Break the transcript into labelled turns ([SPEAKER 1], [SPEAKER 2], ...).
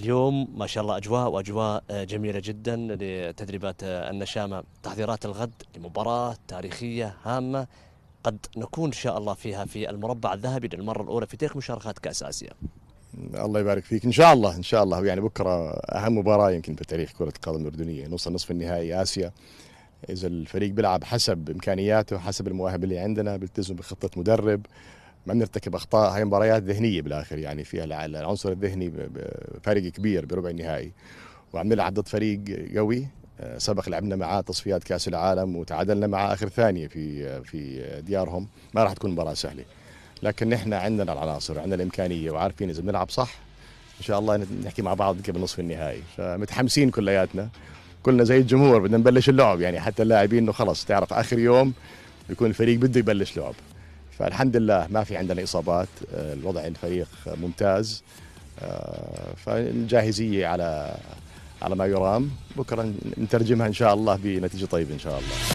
[SPEAKER 1] اليوم ما شاء الله اجواء واجواء آه، جميله جدا لتدريبات آه، النشامه تحضيرات الغد لمباراه تاريخيه هامه قد نكون ان شاء الله فيها في المربع الذهبي للمره الاولى في تاريخ مشاركات كاس اسيا.
[SPEAKER 2] الله يبارك فيك ان شاء الله ان شاء الله يعني بكره اهم مباراه يمكن في تاريخ كره القدم الاردنيه نوصل نصف النهائي اسيا اذا الفريق بيلعب حسب امكانياته حسب المواهب اللي عندنا بيلتزم بخطه مدرب ما بنرتكب اخطاء هاي مباريات ذهنيه بالاخر يعني فيها العنصر الذهني فارق كبير بربع النهائي وعم نلعب ضد فريق قوي آه، سبق لعبنا معاه تصفيات كاس العالم وتعادلنا معاه اخر ثانيه في آه، في آه، ديارهم ما راح تكون مباراه سهله لكن نحن عندنا العناصر عندنا الامكانيه وعارفين اذا بنلعب صح ان شاء الله نحكي مع بعض قبل نصف النهائي فمتحمسين كلياتنا كلنا زي الجمهور بدنا نبلش اللعب يعني حتى اللاعبين انه خلص تعرف اخر يوم يكون الفريق بده يبلش لعب فالحمد لله ما في عندنا اصابات آه، الوضع الفريق ممتاز آه، فالجاهزيه على على ما يرام بكره نترجمها ان شاء الله بنتيجه طيبه ان شاء الله